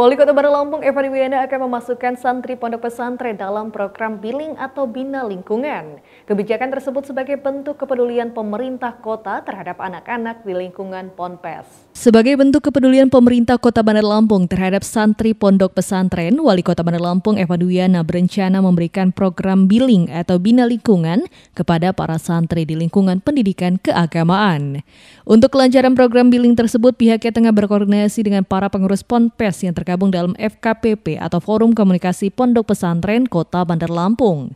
Wali Kota Bandar Lampung Evan Wiyana akan memasukkan santri pondok pesantren dalam program billing atau Bina Lingkungan. Kebijakan tersebut sebagai bentuk kepedulian pemerintah kota terhadap anak-anak di lingkungan Ponpes. Sebagai bentuk kepedulian pemerintah Kota Bandar Lampung terhadap santri pondok pesantren, Wali Kota Bandar Lampung Evan Wiyana berencana memberikan program billing atau Bina Lingkungan kepada para santri di lingkungan pendidikan keagamaan. Untuk kelancaran program billing tersebut, pihaknya tengah berkoordinasi dengan para pengurus Ponpes yang terkait tergabung dalam FKPP atau Forum Komunikasi Pondok Pesantren Kota Bandar Lampung.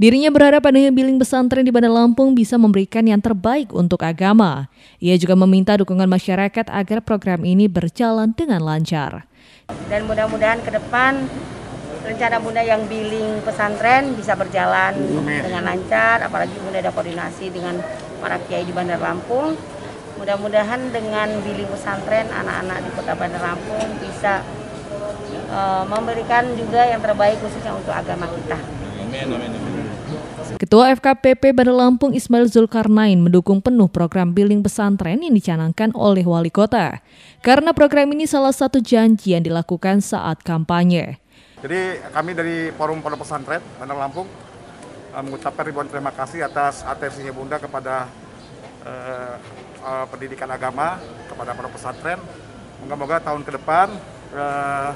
Dirinya berharap adanya billing pesantren di Bandar Lampung bisa memberikan yang terbaik untuk agama. Ia juga meminta dukungan masyarakat agar program ini berjalan dengan lancar. Dan mudah-mudahan ke depan rencana Bunda yang billing pesantren bisa berjalan dengan lancar, apalagi Bunda ada koordinasi dengan para kiai di Bandar Lampung. Mudah-mudahan dengan billing pesantren anak-anak di Kota Bandar Lampung bisa uh, memberikan juga yang terbaik khususnya untuk agama kita. Amin, amin, amin. Ketua FKPP Bandar Lampung Ismail Zulkarnain mendukung penuh program billing pesantren yang dicanangkan oleh wali kota. Karena program ini salah satu janji yang dilakukan saat kampanye. Jadi kami dari Forum Pondok Pesantren Bandar Lampung eh, mengucapkan ribuan terima kasih atas atensinya Bunda kepada eh, eh, pendidikan agama, kepada pondok pesantren. Moga-moga tahun ke depan uh,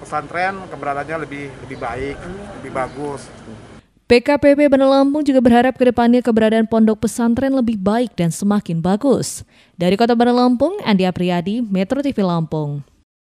pesantren keberadaannya lebih lebih baik, lebih bagus. PKPP Bandar Lampung juga berharap kedepannya keberadaan pondok pesantren lebih baik dan semakin bagus. Dari Kota Bandar Lampung, Andi Apriyadi, Metro TV Lampung.